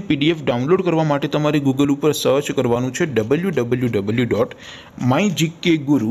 અને PDF download કરવા માટે તમારે ગૂગલ ઉપર સર્ચ કરવાનું છે W W W dot my GK guru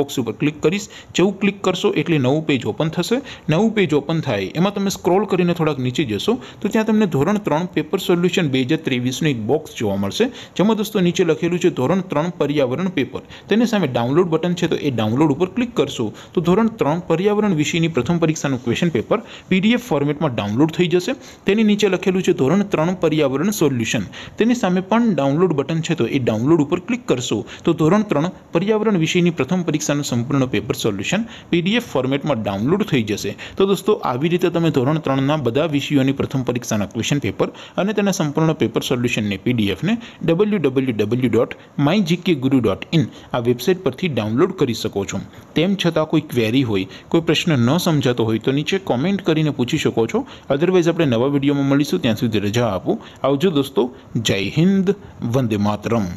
box ઉપર ક્લિક કરશો જેઉ ક્લિક કરશો એટલે નવું પેજ ઓપન થશે નવું પેજ ઓપન થાય એમાં તમે સ્ક્રોલ કરીને થોડક નીચે જશો તો ત્યાં તમને ધોરણ 3 પેપર સોલ્યુશન 2023 નો એક બોક્સ જોવા મળશે જેમાં દોસ્તો નીચે લખેલું છે ધોરણ 3 પર્યાવરણ પેપર તેની સામે ડાઉનલોડ બટન છે તો એ ડાઉનલોડ ઉપર ક્લિક કરશો તો ધોરણ 3 પર્યાવરણ વિષયની પ્રથમ પરીક્ષા નું ક્વેશ્ચન પેપર પીડીએફ ફોર્મેટમાં ડાઉનલોડ થઈ જશે તેની નીચે લખેલું છે ધોરણ 3 પર્યાવરણ સોલ્યુશન તેની સામે પણ ડાઉનલોડ બટન છે તો એ ડાઉનલોડ ઉપર ક્લિક કરશો તો ધોરણ 3 પર્યાવરણ વિષયની પ્રથમ પરી નું સંપૂર્ણ પેપર સોલ્યુશન પીડીએફ ફોર્મેટમાં ડાઉનલોડ થઈ જશે તો દોસ્તો આબી રીતે તમે ધોરણ 3 ના બધા વિષયોની પ્રથમ પરીક્ષાના ક્વેશ્ચન પેપર અને તેના સંપૂર્ણ પેપર સોલ્યુશન ને પીડીએફ ને www.mygkguru.in આ વેબસાઈટ પરથી ડાઉનલોડ કરી શકો છો તેમ છતાં કોઈ ક્વેરી હોય કોઈ પ્રશ્ન ન સમજાતો હોય તો નીચે કમેન્ટ કરીને પૂછી શકો છો અધરવાઇઝ આપણે નવા વિડિયોમાં મળીશું ત્યાં સુધી જવાબ આપું આવજો દોસ્તો જય હિન્દ વંદે માતરમ